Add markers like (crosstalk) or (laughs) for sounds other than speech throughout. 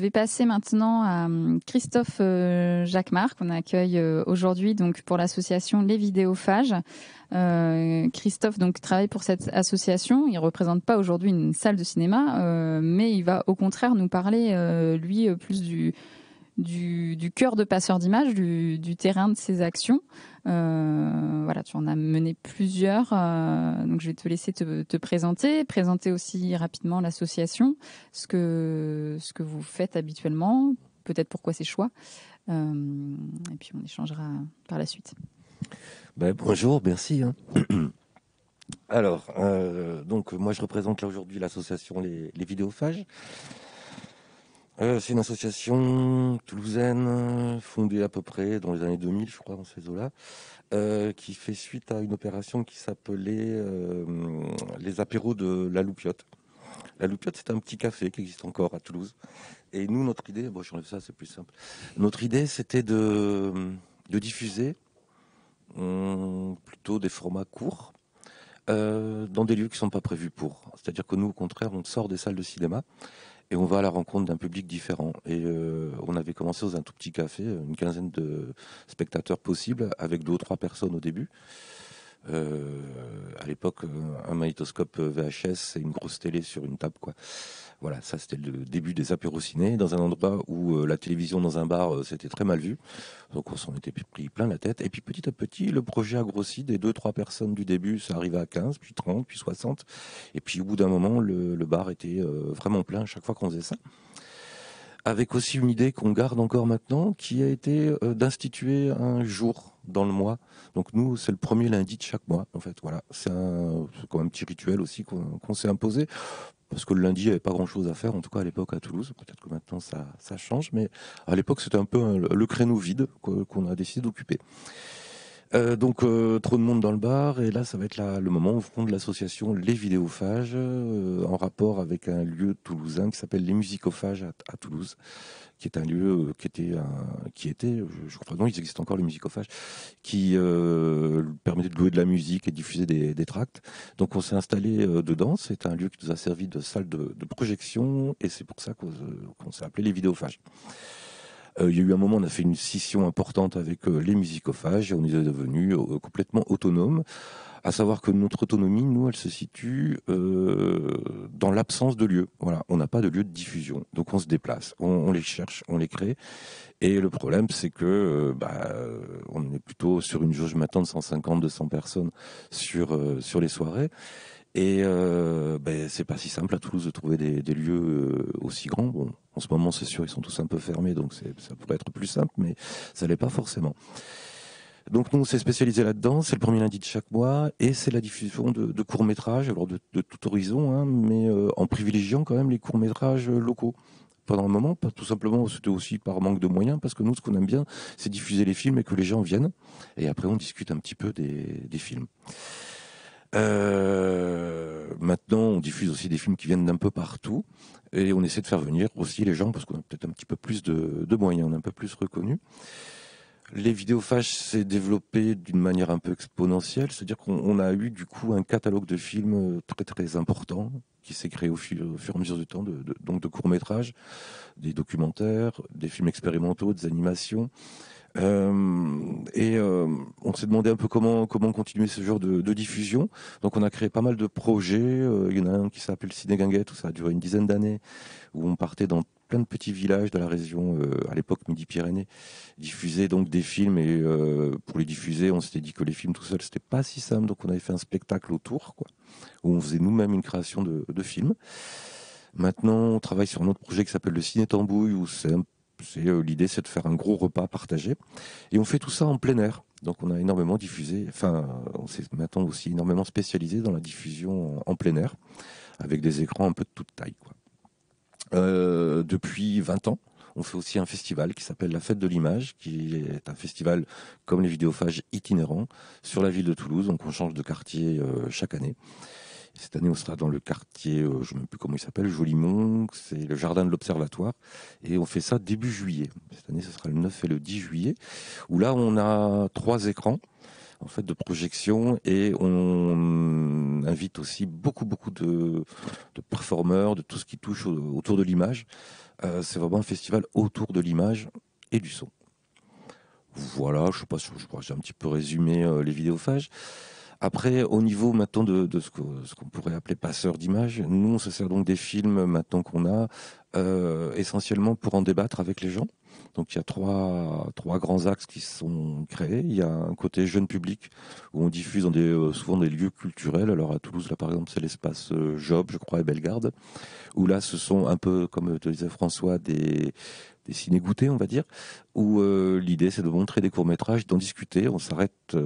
vais passer maintenant à hum, Christophe euh, Jacquemart qu'on accueille euh, aujourd'hui donc pour l'association Les Vidéophages. Euh, Christophe donc travaille pour cette association. Il représente pas aujourd'hui une salle de cinéma, mais il va au contraire nous parler lui plus du du, cœur de passeur d'Images, du, terrain de ses actions. Euh, voilà, tu en as mené plusieurs, euh, donc je vais te laisser te, présenter, présenter aussi rapidement l'association, ce que ce que vous faites habituellement, peut-être pourquoi ces choix, euh, et puis on échangera par la suite. Ben, bonjour, merci. Hein. (clears throat) Alors, donc moi je représente là aujourd'hui l'association les, les Vidéophages. Euh, c'est une association toulousaine euh, fondée à peu près dans les années 2000, je crois, dans ces eaux-là, euh, qui fait suite à une opération qui s'appelait les apéros de la Loupiote. La Loupiote, c'est un petit café qui existe encore à Toulouse. Et nous, notre idée, bon, ça, c'est plus simple. Notre idée, c'était de, diffuser hum, plutôt des formats courts, dans des lieux qui ne sont pas prévus pour. C'est-à-dire que nous, au contraire, on sort des salles de cinéma et on va à la rencontre d'un public différent. Et euh, on avait commencé dans un tout petit café, une quinzaine de spectateurs possibles, avec deux ou trois personnes au début. Euh, à l'époque un magnétoscope VHS et une grosse télé sur une table quoi. Voilà, ça c'était le début des apéros ciné dans un endroit où euh, la télévision dans un bar c'était euh, très mal vu. Donc on s'en était pris plein la tête et puis petit à petit le projet a grossi des deux trois personnes du début, ça arrivait à 15, puis 30, puis 60 et puis au bout d'un moment le, le bar était vraiment plein à chaque fois qu'on faisait ça avec aussi une idée qu'on garde encore maintenant, qui a été euh, d'instituer un jour dans le mois. Donc nous, c'est le premier lundi de chaque mois, en fait. Voilà, c'est comme un petit rituel aussi qu'on s'est imposé. Parce que le lundi, il n'y avait pas grand-chose à faire, en tout cas à l'époque à Toulouse. Peut-être que maintenant, ça, change. Mais à l'époque, c'était un peu hein, le créneau vide qu'on a décidé d'occuper. Euh, donc euh, trop de monde dans le bar et là ça va être la, le moment où on fonde l'association Les Vidéophages euh, en rapport avec un lieu toulousain qui s'appelle Les Musicophages à, Toulouse qui est un lieu qui était qui était je, comprends crois non il existe encore les musicophages qui permettait de louer de la musique et diffuser des, des tracts donc on s'est installé dedans c'est un lieu qui nous a servi de salle de, de projection et c'est pour ça qu'on s'est appelé les vidéophages euh, il y a eu un moment, on a fait une scission importante avec euh, les musicophages et on est devenu euh, complètement autonomes à savoir que notre autonomie, nous, elle se situe dans l'absence de lieu. Voilà, on n'a pas de lieu de diffusion, donc on se déplace, on, les cherche, on les crée. Et le problème, c'est que bah, on est plutôt sur une jauge matin de 150-200 personnes sur sur les soirées. Et euh, ben, c'est pas si simple à Toulouse de trouver des, des lieux euh, aussi grands. Bon, en ce moment, c'est sûr, ils sont tous un peu fermés, donc ça pourrait être plus simple, mais ça l'est pas forcément. Donc nous, on s'est spécialisé là-dedans. C'est le premier lundi de chaque mois et c'est la diffusion de, de courts métrages, alors de, de tout horizon, hein, mais euh, en privilégiant quand même les courts métrages euh, locaux pendant un moment, pas tout simplement, c'était aussi par manque de moyens, parce que nous, ce qu'on aime bien, c'est diffuser les films et que les gens viennent. Et après, on discute un petit peu des, des films. Euh, maintenant, on diffuse aussi des films qui viennent d'un peu partout et on essaie de faire venir aussi les gens parce qu'on a peut-être un petit peu plus de, moyens, on est un peu plus reconnu. Les vidéophages s'est développé d'une manière un peu exponentielle, c'est-à-dire qu'on a eu du coup un catalogue de films euh, très très important qui s'est créé au, au, fur et à mesure du temps, donc de courts métrages, des documentaires, des films expérimentaux, des animations. Euh, et euh, on s'est demandé un peu comment comment continuer ce genre de, de diffusion. Donc on a créé pas mal de projets. Euh, il y en a un qui s'appelle Ciné Guinguette, où ça a duré une dizaine d'années, où on partait dans plein de petits villages de la région, à l'époque Midi-Pyrénées, diffuser donc des films et pour les diffuser, on s'était dit que les films tout seuls, c'était pas si simple, donc on avait fait un spectacle autour, quoi, où on faisait nous-mêmes une création de, de films. Maintenant, on travaille sur un autre projet qui s'appelle le Ciné Tambouille, où c'est un euh, l'idée, c'est de faire un gros repas partagé. Et on fait tout ça en plein air. Donc on a énormément diffusé, enfin on s'est maintenant aussi énormément spécialisé dans la diffusion en plein air, avec des écrans un peu de toute taille. Euh, depuis 20 ans, on fait aussi un festival qui s'appelle la Fête de l'Image, qui est un festival comme les vidéophages itinérants sur la ville de Toulouse. Donc on change de quartier euh, chaque année. Cette année, on sera dans le quartier, euh, je ne sais plus comment il s'appelle, Jolimont, c'est le jardin de l'Observatoire. Et on fait ça début juillet. Cette année, ce sera le 9 et le 10 juillet, où là, on a trois écrans en fait de projection et on invite aussi beaucoup beaucoup de, performeurs de tout ce qui touche autour de l'image. Euh, c'est vraiment un festival autour de l'image et du son. Voilà, je sais pas si je pourrais un petit peu résumé euh, les vidéophages. Après, au niveau maintenant de, de ce qu'on ce pourrait appeler passeur d'images, nous, on se sert donc des films maintenant qu'on a, euh, essentiellement pour en débattre avec les gens. Donc il y a trois, trois grands axes qui sont créés. Il y a un côté jeune public où on diffuse dans des, euh, souvent des lieux culturels. Alors à Toulouse, là par exemple, c'est l'espace euh, Job, je crois, et Bellegarde, où là ce sont un peu, comme euh, te disait François, des, des ciné-goûtés, on va dire, où l'idée c'est de montrer des courts-métrages, d'en discuter. On s'arrête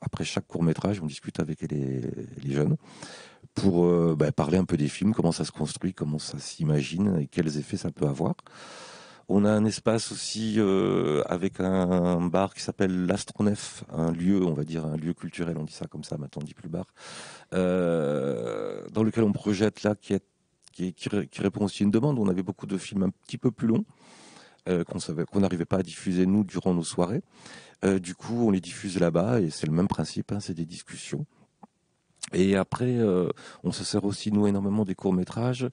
après chaque court-métrage, on discute avec les, jeunes pour bah, parler un peu des films, comment ça se construit, comment ça s'imagine et quels effets ça peut avoir. On a un espace aussi euh, avec un, bar qui s'appelle l'Astronef, un lieu, on va dire, un lieu culturel, on dit ça comme ça, maintenant on dit plus bar, euh, dans lequel on projette là, qui, est, qui, répond aussi à une demande. On avait beaucoup de films un petit peu plus longs. Euh, savait qu'on n'arrivait pas à diffuser nous durant nos soirées. du coup, on les diffuse là-bas et c'est le même principe, hein, c'est des discussions. Et après, on se sert aussi, nous, énormément des courts-métrages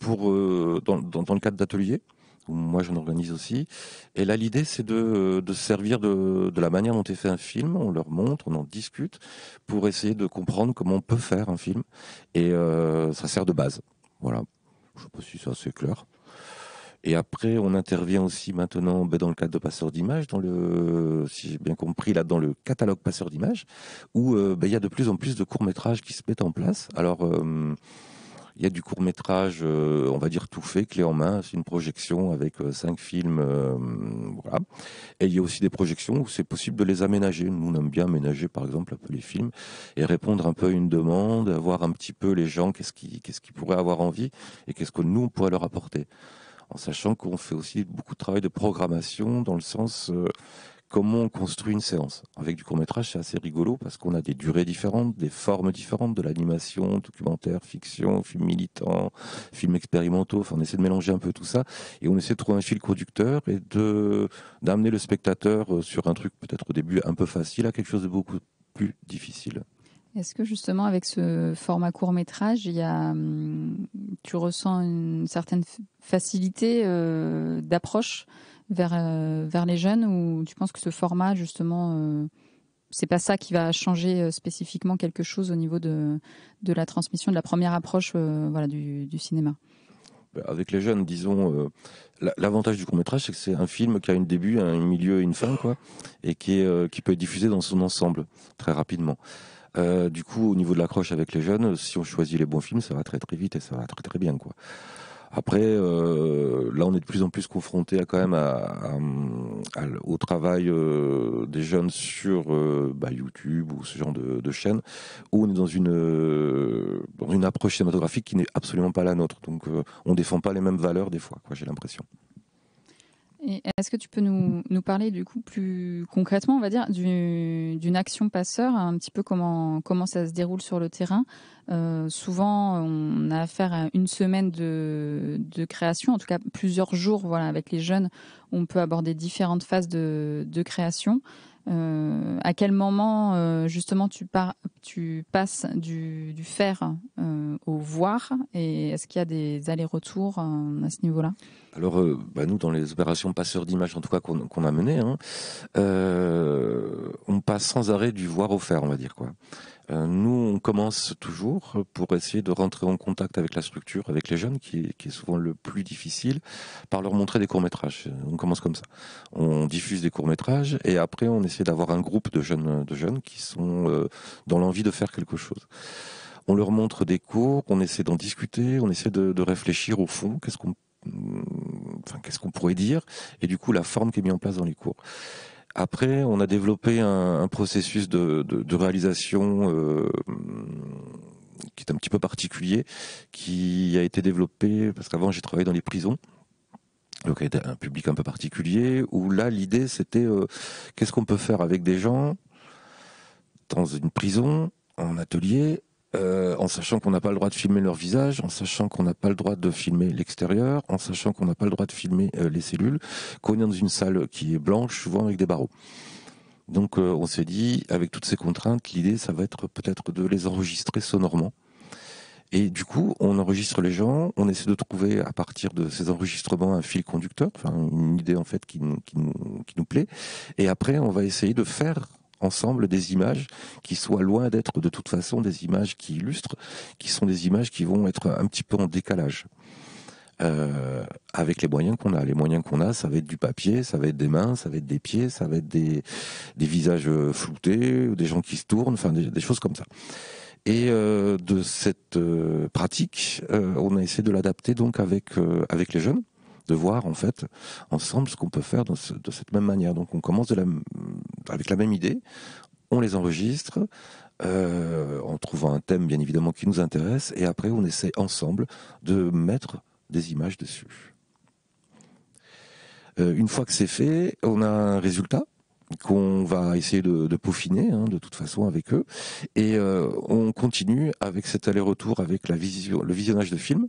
pour, euh, dans, dans, le cadre d'ateliers. Où moi, j'en organise aussi. Et là, l'idée, c'est de, de servir de, de, la manière dont est fait un film. On leur montre, on en discute pour essayer de comprendre comment on peut faire un film. Et euh, ça sert de base. Voilà. Je ne sais pas si c'est clair. Et après, on intervient aussi maintenant ben, dans le cadre de passeurs d'images, dans le, si j'ai bien compris, là, dans le catalogue passeurs d'images, où euh, ben, il y a de plus en plus de courts métrages qui se mettent en place. Alors, il y a du court métrage, euh, on va dire tout fait, clé en main. C'est une projection avec euh, cinq films. Euh, et il y a aussi des projections où c'est possible de les aménager. Nous, on aime bien aménager, par exemple, un peu les films et répondre un peu à une demande, voir un petit peu les gens, qu'est-ce qui, qu'ils ce qui pourraient avoir envie et qu'est-ce que nous, on pourrait leur apporter en sachant qu'on fait aussi beaucoup de travail de programmation dans le sens comment on construit une séance. Avec du court métrage, c'est assez rigolo parce qu'on a des durées différentes, des formes différentes, de l'animation, documentaire, fiction, film militant, films expérimentaux. Enfin, on essaie de mélanger un peu tout ça et on essaie de trouver un fil conducteur et de d'amener le spectateur euh, sur un truc peut-être au début un peu facile à quelque chose de beaucoup plus difficile. Est-ce que justement avec ce format court métrage, il y hum, tu ressens une certaine facilité euh, d'approche euh, vers, les jeunes ou tu penses que ce format, justement, euh, c'est pas ça qui va changer euh, spécifiquement quelque chose au niveau de, de la transmission, de la première approche voilà, du, cinéma bah, avec les jeunes, disons, l'avantage du court métrage, c'est que c'est un film qui a un début, un milieu et une fin, quoi, et qui, qui peut être diffusé dans son ensemble très rapidement. du coup, au niveau de l'accroche avec les jeunes, si on choisit les bons films, ça va très très vite et ça va très très bien, quoi. Après, euh, là, on est de plus en plus confronté quand même au travail euh, des jeunes sur euh, bah, YouTube ou ce genre de, chaîne, où on est dans une approche cinématographique qui n'est absolument pas la nôtre. Donc, on ne défend pas les mêmes valeurs des fois. j'ai l'impression. Est-ce que tu peux nous, nous, parler du coup plus concrètement, on va dire, d'une action passeur, un petit peu comment, comment ça se déroule sur le terrain euh, Souvent, on a affaire à une semaine de, de, création, en tout cas plusieurs jours voilà, avec les jeunes, on peut aborder différentes phases de, de création. Euh, à quel moment euh, justement tu, tu passes du, faire euh, au voir et est-ce qu'il y a des allers-retours à ce niveau-là Alors bah, nous dans les opérations passeurs d'images en tout cas qu'on a menées, hein, on passe sans arrêt du voir au faire on va dire quoi. Euh, nous, on commence toujours pour essayer de rentrer en contact avec la structure, avec les jeunes, qui, est, souvent le plus difficile, par leur montrer des courts-métrages. On commence comme ça. On diffuse des courts-métrages et après, on essaie d'avoir un groupe de jeunes, de jeunes qui sont euh, dans l'envie de faire quelque chose on leur montre des cours, on essaie d'en discuter, on essaie de, réfléchir au fond, qu'est-ce qu'on qu'est-ce qu'on pourrait dire, et du coup la forme qui est mise en place dans les cours. Après, on a développé un, processus de, réalisation euh, qui est un petit peu particulier, qui a été développé parce qu'avant j'ai travaillé dans les prisons. Donc un public un peu particulier où là l'idée c'était euh, qu'est-ce qu'on peut faire avec des gens dans une prison en atelier euh, en sachant qu'on n'a pas le droit de filmer leur visage, en sachant qu'on n'a pas le droit de filmer l'extérieur, en sachant qu'on n'a pas le droit de filmer euh, les cellules, qu'on est dans une salle qui est blanche, souvent avec des barreaux. Donc euh, on s'est dit, avec toutes ces contraintes, l'idée, ça va être peut-être de les enregistrer sonorement. Et du coup, on enregistre les gens, on essaie de trouver à partir de ces enregistrements un fil conducteur, enfin une idée en fait qui nous, qui nous plaît. Et après, on va essayer de faire ensemble des images qui soient loin d'être de toute façon des images qui illustrent, qui sont des images qui vont être un petit peu en décalage. Euh, avec les moyens qu'on a. Les moyens qu'on a, ça va être du papier, ça va être des mains, ça va être des pieds, ça va être des, visages euh, floutés, des gens qui se tournent, enfin des, choses comme ça. Et euh, de cette pratique, on a essayé de l'adapter donc avec avec les jeunes de voir en fait ensemble ce qu'on peut faire de, cette même manière. Donc on commence avec la même idée, on les enregistre euh, en trouvant un thème bien évidemment qui nous intéresse et après on essaie ensemble de mettre des images dessus. Euh, une fois que c'est fait, on a un résultat qu'on va essayer de, peaufiner hein, de toute façon avec eux et euh, on continue avec cet aller-retour avec la vision, le visionnage de films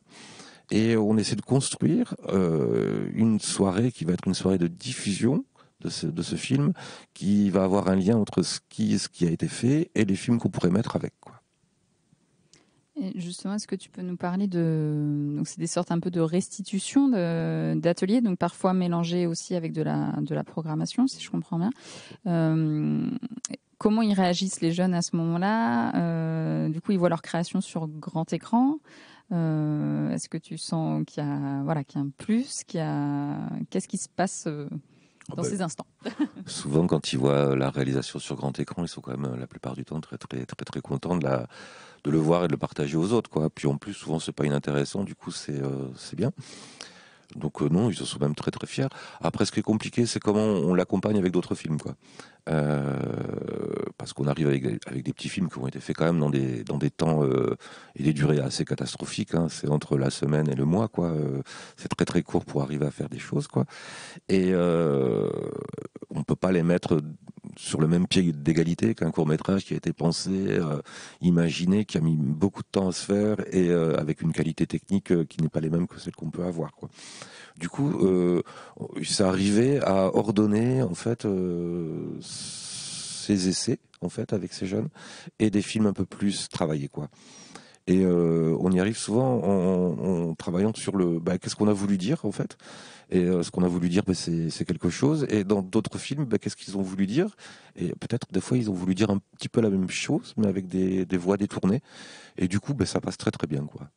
et on essaie de construire euh, une soirée qui va être une soirée de diffusion de ce, film, qui va avoir un lien entre ce qui, ce qui a été fait et les films qu'on pourrait mettre avec. Quoi. justement, est-ce que tu peux nous parler de. Donc, c'est des sortes un peu de restitution d'ateliers, donc parfois mélangés aussi avec de la, de la programmation, si je comprends bien. Euh, comment ils réagissent les jeunes à ce moment-là euh, Du coup, ils voient leur création sur grand écran. Est-ce que tu sens qu'il y a voilà un plus, qu'il a qu'est-ce qui se passe euh, ah dans ben, ces instants. (laughs) souvent, quand ils voient euh, la réalisation sur grand écran, ils sont quand même euh, la plupart du temps très très très très contents de la de le voir et de le partager aux autres quoi. Puis en plus, souvent c'est pas inintéressant, du coup c'est c'est bien. Donc euh, non, ils se sont même très très fiers. Après, ce qui est compliqué, c'est comment on l'accompagne avec d'autres films, quoi. Euh, parce qu'on arrive avec, des petits films qui ont été faits quand même dans des, dans des temps euh, et des durées assez catastrophiques. Hein. C'est entre la semaine et le mois, quoi. c'est très très court pour arriver à faire des choses, quoi. Et on peut pas les mettre sur le même pied d'égalité qu'un court métrage qui a été pensé, euh, imaginé, qui a mis beaucoup de temps à se faire et euh, avec une qualité technique euh, qui n'est pas les mêmes que celle qu'on peut avoir. Du coup, ça arrivait à ordonner en fait ces essais en fait avec ces jeunes et des films un peu plus travaillés quoi. Et euh, on y arrive souvent en, travaillant sur le bah, qu'est-ce qu'on a voulu dire en fait. Et euh, ce qu'on a voulu dire, bah, c'est quelque chose. Et dans d'autres films, bah, qu'est-ce qu'ils ont voulu dire Et peut-être des fois, ils ont voulu dire un petit peu la même chose, mais avec des, des voix détournées. Et du coup, bah, ça passe très très bien. quoi.